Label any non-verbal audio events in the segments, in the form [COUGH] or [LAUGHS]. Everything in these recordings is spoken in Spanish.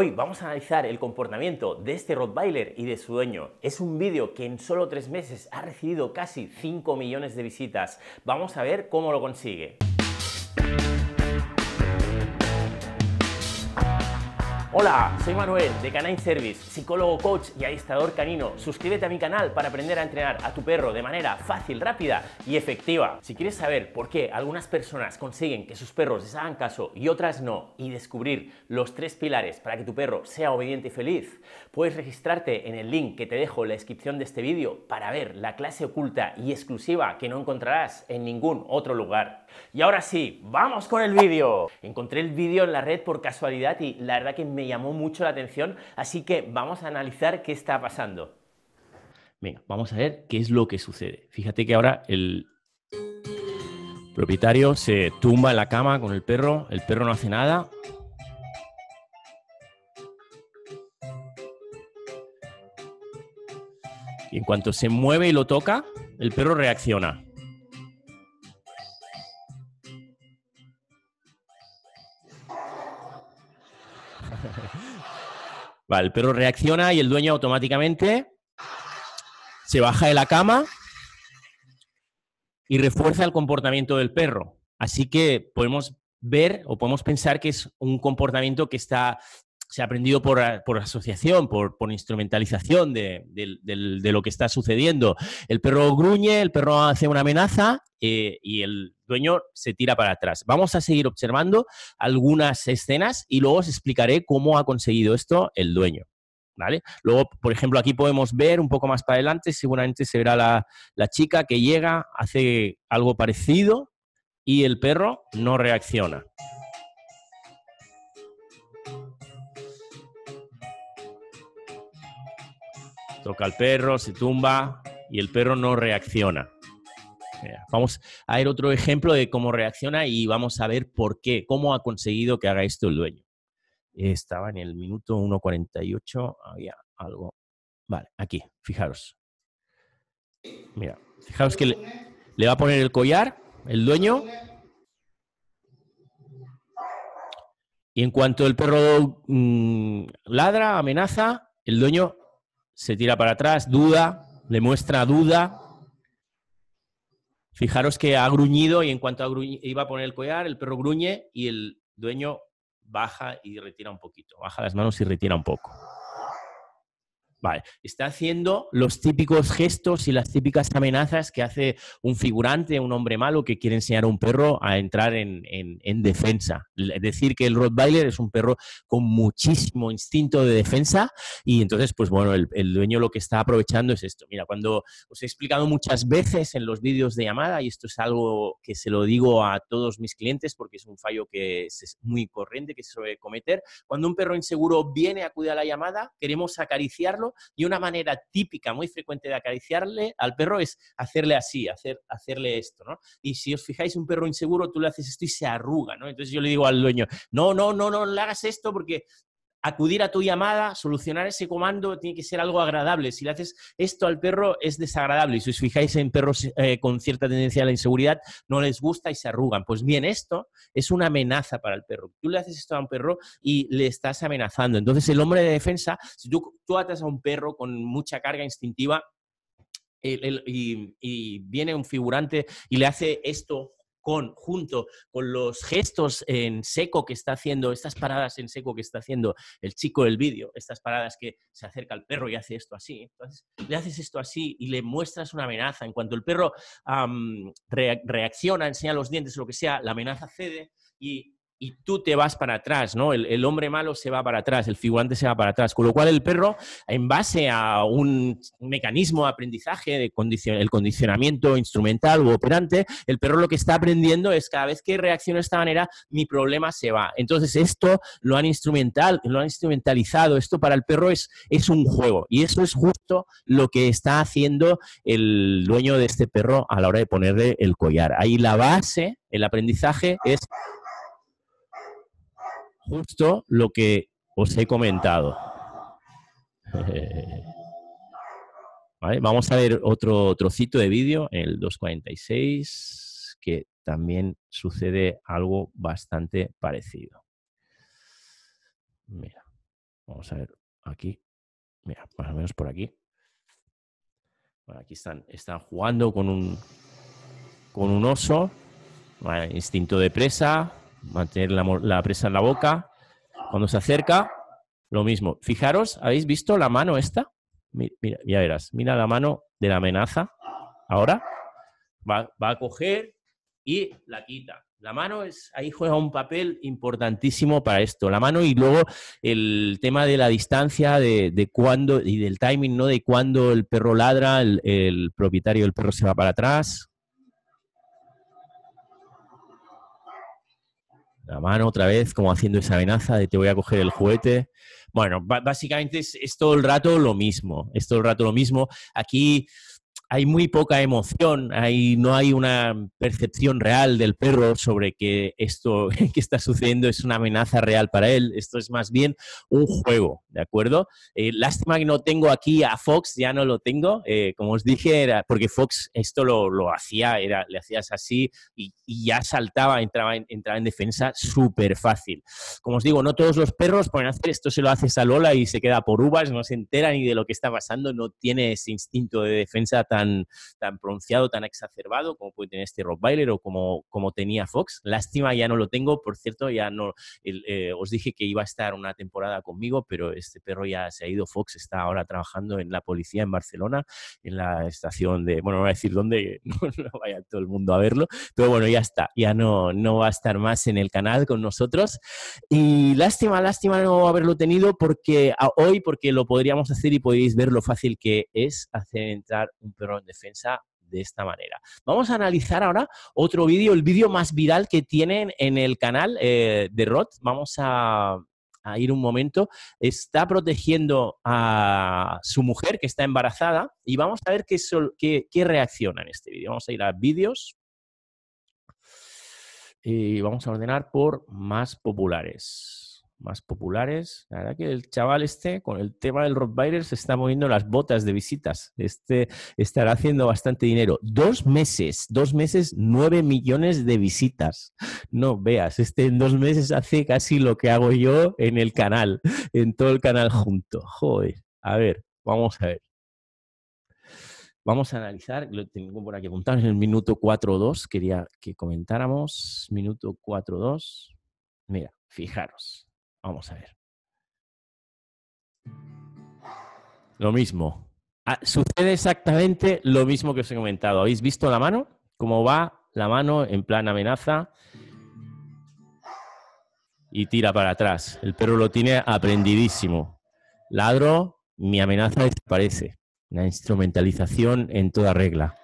Hoy vamos a analizar el comportamiento de este Rottweiler y de su dueño. Es un vídeo que en solo tres meses ha recibido casi 5 millones de visitas. Vamos a ver cómo lo consigue. Hola, soy Manuel de Canine Service, psicólogo, coach y adiestrador canino. Suscríbete a mi canal para aprender a entrenar a tu perro de manera fácil, rápida y efectiva. Si quieres saber por qué algunas personas consiguen que sus perros les hagan caso y otras no, y descubrir los tres pilares para que tu perro sea obediente y feliz, puedes registrarte en el link que te dejo en la descripción de este vídeo para ver la clase oculta y exclusiva que no encontrarás en ningún otro lugar. Y ahora sí, vamos con el vídeo. Encontré el vídeo en la red por casualidad y la verdad que me llamó mucho la atención, así que vamos a analizar qué está pasando. Venga, vamos a ver qué es lo que sucede. Fíjate que ahora el propietario se tumba en la cama con el perro, el perro no hace nada. Y en cuanto se mueve y lo toca, el perro reacciona. el perro reacciona y el dueño automáticamente se baja de la cama y refuerza el comportamiento del perro. Así que podemos ver o podemos pensar que es un comportamiento que está se ha aprendido por, por asociación, por, instrumentalización de, lo que está sucediendo. El perro gruñe, el perro hace una amenaza eh, y el dueño se tira para atrás. Vamos a seguir observando algunas escenas y luego os explicaré cómo ha conseguido esto el dueño. ¿Vale? Luego, por ejemplo, aquí podemos ver un poco más para adelante, seguramente se verá la, la chica que llega, hace algo parecido y el perro no reacciona. toca al perro, se tumba y el perro no reacciona. Vamos a ver otro ejemplo de cómo reacciona y vamos a ver por qué, cómo ha conseguido que haga esto el dueño. Estaba en el minuto 1.48, había algo. Vale, aquí, fijaros. Mira, fijaros que le, va a poner el collar, el dueño. Y en cuanto el perro mm, ladra, amenaza, el dueño se tira para atrás, duda, le muestra duda. Fijaros que ha gruñido y en cuanto iba a poner el collar, el perro gruñe y el dueño baja y retira un poquito, baja las manos y retira un poco está haciendo los típicos gestos y las típicas amenazas que hace un figurante, un hombre malo que quiere enseñar a un perro a entrar en, defensa. Es decir, que el Rottweiler es un perro con muchísimo instinto de defensa y entonces, pues bueno, el, dueño lo que está aprovechando es esto. Mira, cuando os he explicado muchas veces en los vídeos de llamada, y esto es algo que se lo digo a todos mis clientes porque es un fallo que es muy corriente, que se suele cometer, cuando un perro inseguro viene a acudir a la llamada, queremos acariciarlo y una manera típica, muy frecuente de acariciarle al perro es hacerle así, hacer, hacerle esto, ¿no? Y si os fijáis, un perro inseguro, tú le haces esto y se arruga, ¿no? Entonces yo le digo al dueño, no, no, no, no, le hagas esto porque acudir a tu llamada, solucionar ese comando, tiene que ser algo agradable. Si le haces esto al perro, es desagradable. Y si os fijáis en perros eh, con cierta tendencia a la inseguridad, no les gusta y se arrugan. Pues bien, esto es una amenaza para el perro. Tú le haces esto a un perro y le estás amenazando. Entonces, el hombre de defensa, si tú, atas a un perro con mucha carga instintiva, y, viene un figurante y le hace esto junto con los gestos en seco que está haciendo, estas paradas en seco que está haciendo el chico del vídeo, estas paradas que se acerca al perro y hace esto así. Entonces, le haces esto así y le muestras una amenaza. En cuanto el perro reacciona, enseña los dientes, o lo que sea, la amenaza cede y y tú te vas para atrás, ¿no? El, hombre malo se va para atrás, el figurante se va para atrás. Con lo cual el perro, en base a un mecanismo de aprendizaje, el condicionamiento instrumental u operante, el perro lo que está aprendiendo es cada vez que reacciono de esta manera, mi problema se va. Entonces esto lo han, instrumental, lo han instrumentalizado, esto para el perro es un juego. Y eso es justo lo que está haciendo el dueño de este perro a la hora de ponerle el collar. Ahí la base, el aprendizaje es justo lo que os he comentado. [LAUGHS] vamos a ver otro trocito de vídeo, el 246, que también sucede algo bastante parecido. Mira, vamos a ver aquí. Mira, más o menos por aquí. aquí están, están jugando con un, con un oso, instinto de presa, mantener la, presa en la boca. Cuando se acerca, lo mismo. Fijaros, ¿habéis visto la mano esta? Mira, ya verás, mira la mano de la amenaza. Ahora va, a coger y la quita. La mano es, ahí juega un papel importantísimo para esto. La mano y luego el tema de la distancia, de, de y del timing, ¿no? De cuando el perro ladra, el propietario del perro se va para atrás, la mano otra vez, como haciendo esa amenaza de te voy a coger el juguete. Bueno, básicamente es, todo el rato lo mismo, es todo el rato lo mismo. Aquí hay muy poca emoción, no hay una percepción real del perro sobre que esto [LAUGHS] que está sucediendo es una amenaza real para él. Esto es más bien un juego, ¿de acuerdo? Eh, lástima que no tengo aquí a Fox, ya no lo tengo. Eh, como os dije, era, porque Fox esto lo, lo hacía, era, le hacías así y, ya saltaba, entraba en, defensa súper fácil. Como os digo, no todos los perros pueden hacer esto, se lo haces a Lola y se queda por uvas, no se entera ni de lo que está pasando, no tiene ese instinto de defensa tan tan, pronunciado, tan exacerbado como puede tener este bailer o como, como tenía Fox. Lástima, ya no lo tengo, por cierto, ya no, eh, os dije que iba a estar una temporada conmigo, pero este perro ya se ha ido, Fox está ahora trabajando en la policía en Barcelona, en la estación de, bueno, no voy a decir dónde, [LAUGHS] no, vaya todo el mundo a verlo, pero bueno, ya está, ya no, no va a estar más en el canal con nosotros. Y lástima, lástima no haberlo tenido porque hoy, porque lo podríamos hacer y podéis ver lo fácil que es hacer entrar un perro en defensa de esta manera. Vamos a analizar ahora otro vídeo, el vídeo más viral que tienen en el canal eh, de Rod. Vamos a, ir un momento. Está protegiendo a su mujer que está embarazada y vamos a ver qué, qué reacciona en este vídeo. Vamos a ir a vídeos y vamos a ordenar por más populares más populares. La verdad que el chaval este, con el tema del Rottweiler, se está moviendo las botas de visitas. Este estará haciendo bastante dinero. Dos meses, dos meses, nueve millones de visitas. No veas, este en dos meses hace casi lo que hago yo en el canal, en todo el canal junto. Joder, a ver, vamos a ver. Vamos a analizar, lo tengo por aquí apuntado, en el minuto 4.2, quería que comentáramos, minuto 4.2. Mira, fijaros, Vamos a ver. Lo mismo. Ah, sucede exactamente lo mismo que os he comentado. ¿Habéis visto la mano? ¿Cómo va la mano en plan amenaza? Y tira para atrás. El perro lo tiene aprendidísimo. Ladro, mi amenaza desaparece. Una instrumentalización en toda regla.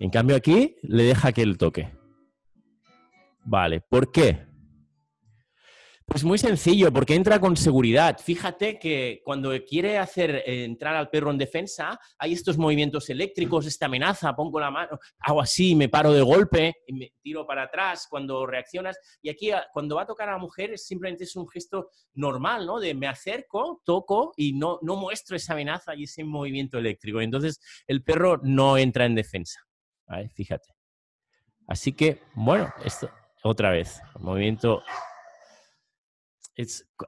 En cambio aquí le deja que él toque. Vale, ¿por qué? Pues muy sencillo, porque entra con seguridad. Fíjate que cuando quiere hacer eh, entrar al perro en defensa, hay estos movimientos eléctricos, esta amenaza, pongo la mano, hago así, me paro de golpe, y me tiro para atrás cuando reaccionas. Y aquí ah, cuando va a tocar a la mujer simplemente es un gesto normal, ¿no? De me acerco, toco y no, no muestro esa amenaza y ese movimiento eléctrico. Entonces el perro no entra en defensa. Fíjate. Así que, bueno, esto, otra vez, movimiento...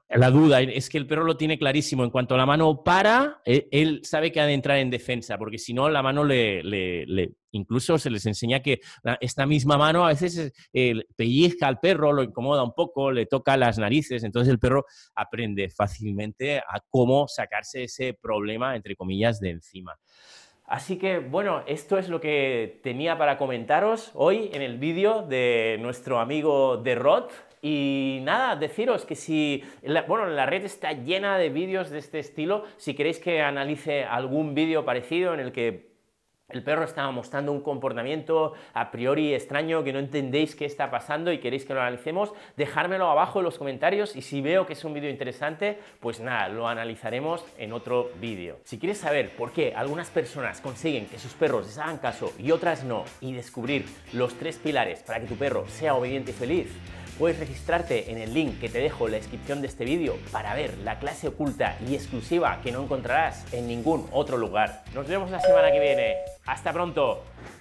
la duda es que el perro lo tiene clarísimo. En cuanto a la mano para, e, él, sabe que ha de entrar en defensa, porque si no, la mano le, Incluso se les enseña que esta misma mano a veces eh, pellizca al perro, lo incomoda un poco, le toca las narices. Entonces el perro aprende fácilmente a cómo sacarse ese problema, entre comillas, de encima. Así que bueno, esto es lo que tenía para comentaros hoy en el vídeo de nuestro amigo Derrot. Y nada, deciros que si, bueno, la red está llena de vídeos de este estilo, si queréis que analice algún vídeo parecido en el que el perro estaba mostrando un comportamiento a priori extraño que no entendéis qué está pasando y queréis que lo analicemos, dejármelo abajo en los comentarios y si veo que es un vídeo interesante, pues nada, lo analizaremos en otro vídeo. Si quieres saber por qué algunas personas consiguen que sus perros les hagan caso y otras no, y descubrir los tres pilares para que tu perro sea obediente y feliz, puedes registrarte en el link que te dejo en la descripción de este vídeo para ver la clase oculta y exclusiva que no encontrarás en ningún otro lugar. Nos vemos la semana que viene. ¡Hasta pronto!